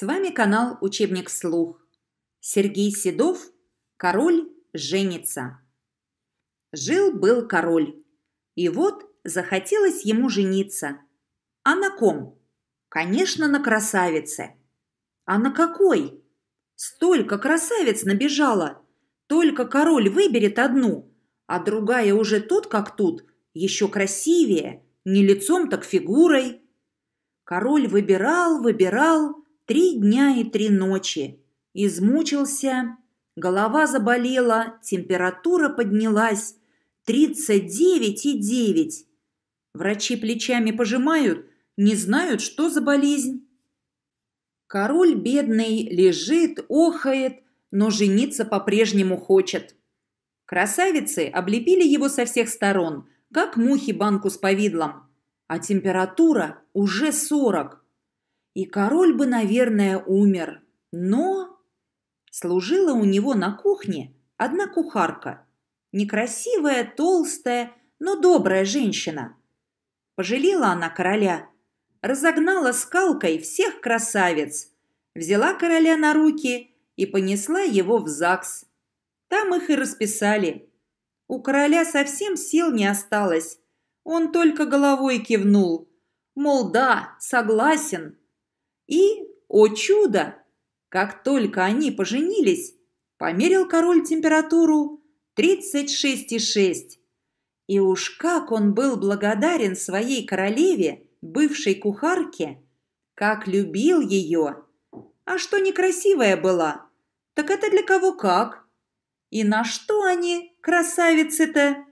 С вами канал «Учебник Слух. Сергей Седов «Король женится». Жил-был король. И вот захотелось ему жениться. А на ком? Конечно, на красавице. А на какой? Столько красавиц набежало. Только король выберет одну, а другая уже тут как тут, еще красивее, не лицом, так фигурой. Король выбирал, выбирал, Три дня и три ночи. Измучился, голова заболела, температура поднялась. тридцать девять и девять. Врачи плечами пожимают, не знают, что за болезнь. Король бедный лежит, охает, но жениться по-прежнему хочет. Красавицы облепили его со всех сторон, как мухи банку с повидлом. А температура уже сорок и король бы, наверное, умер. Но служила у него на кухне одна кухарка, некрасивая, толстая, но добрая женщина. Пожалела она короля, разогнала скалкой всех красавиц, взяла короля на руки и понесла его в ЗАГС. Там их и расписали. У короля совсем сил не осталось. Он только головой кивнул. Мол, да, согласен, и, о чудо, как только они поженились, померил король температуру 36,6. И уж как он был благодарен своей королеве, бывшей кухарке, как любил ее. А что некрасивая была, так это для кого как. И на что они, красавицы-то?